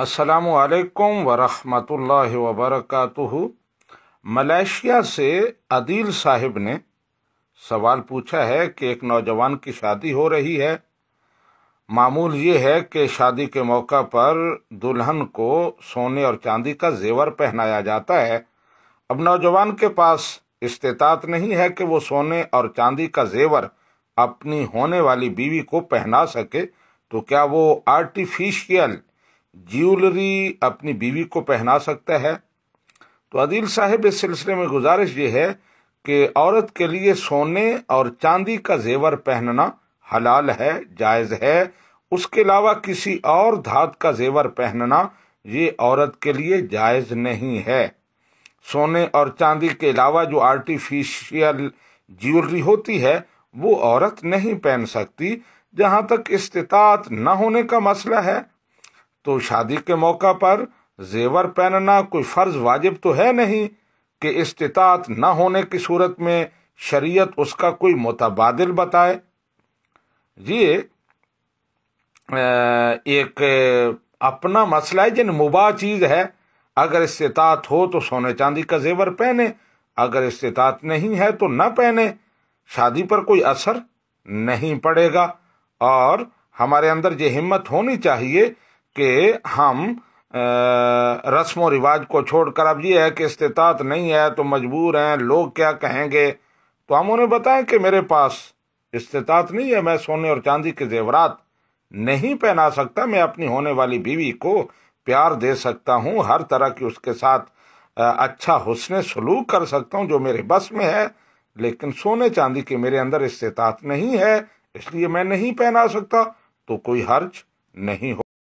असलकम वरहमल वबरक मलेशिया से अदील साहिब ने सवाल पूछा है कि एक नौजवान की शादी हो रही है मामूल ये है कि शादी के मौका पर दुल्हन को सोने और चांदी का जेवर पहनाया जाता है अब नौजवान के पास इस्तात नहीं है कि वो सोने और चांदी का जेवर अपनी होने वाली बीवी को पहना सके तो क्या वो आर्टिफिशियल ज्वेलरी अपनी बीवी को पहना सकता है तो अदील साहब इस सिलसिले में गुजारिश ये है कि औरत के लिए सोने और चांदी का जेवर पहनना हलाल है जायज़ है उसके अलावा किसी और धात का जेवर पहनना ये औरत के लिए जायज़ नहीं है सोने और चांदी के अलावा जो आर्टिफिशियल ज्वेलरी होती है वो औरत नहीं पहन सकती जहाँ तक इस्तात न होने का मसला है तो शादी के मौका पर जेवर पहनना कोई फ़र्ज वाजिब तो है नहीं कि इस्तात न होने की सूरत में शरीयत उसका कोई मुतबाद बताए ये एक अपना मसला है जिन मुबा चीज़ है अगर इस्तात हो तो सोने चांदी का जेवर पहने अगर इस्तात नहीं है तो न पहने शादी पर कोई असर नहीं पड़ेगा और हमारे अंदर ये हिम्मत होनी चाहिए कि हम रस्म रिवाज को छोड़कर अब ये है कि इस्तात नहीं है तो मजबूर हैं लोग क्या कहेंगे तो हम उन्हें बताएं कि मेरे पास इस्तात नहीं है मैं सोने और चांदी के जेवरात नहीं पहना सकता मैं अपनी होने वाली बीवी को प्यार दे सकता हूँ हर तरह की उसके साथ अच्छा हुसन सलूक कर सकता हूँ जो मेरे बस में है लेकिन सोने चांदी के मेरे अंदर इस्तात नहीं है इसलिए मैं नहीं पहना सकता तो कोई हर्ज नहीं हो